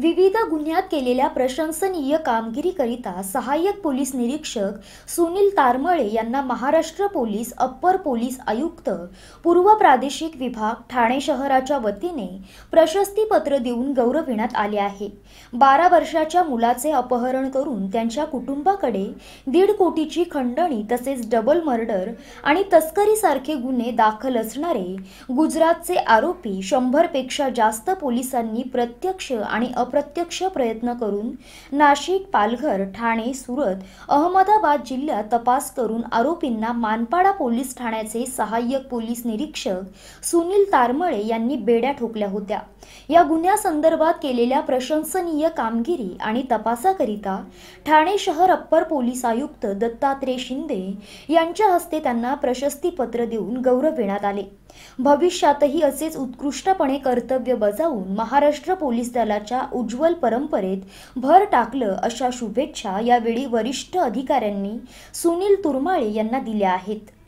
विविध गुन्ह्यात केलेल्या प्रशंसनीय कामगिरीकरिता सहाय्यक पोलीस निरीक्षक सुनील तारमळे यांना महाराष्ट्र पोलीस अप्पर पोलीस आयुक्त पूर्व प्रादेशिक विभाग ठाणे शहराच्या वतीने प्रशस्तीपत्र देऊन गौरविण्यात आले आहे बारा वर्षाच्या मुलाचे अपहरण करून त्यांच्या कुटुंबाकडे दीड कोटीची खंडणी तसेच डबल मर्डर आणि तस्करीसारखे गुन्हे दाखल असणारे गुजरातचे आरोपी शंभरपेक्षा जास्त पोलिसांनी प्रत्यक्ष आणि अप्रत्यक्ष प्रयत्न करून नाशिक पालघर ठाणे सुरत अहमदाबाद जिल्ह्यात तपास करून आरोपींना मानपाडा पोलीस ठाण्याचे सहाय्यक पोलीस निरीक्षक सुनील तारमळे यांनी बेड्या ठोकल्या होत्या या गुन्ह्यासंदर्भात केलेल्या प्रशंसनीय कामगिरी आणि तपासाकरिता ठाणे शहर अप्पर पोलीस आयुक्त दत्तात्रय शिंदे यांच्या हस्ते त्यांना प्रशस्तीपत्र देऊन गौरविण्यात आले भविष्यातही असेच उत्कृष्टपणे कर्तव्य बजावून महाराष्ट्र पोलीस दलाच्या उज्वल परंपरेत भर टाकलं अशा शुभेच्छा यावेळी वरिष्ठ अधिकाऱ्यांनी सुनील तुरमाळे यांना दिल्या आहेत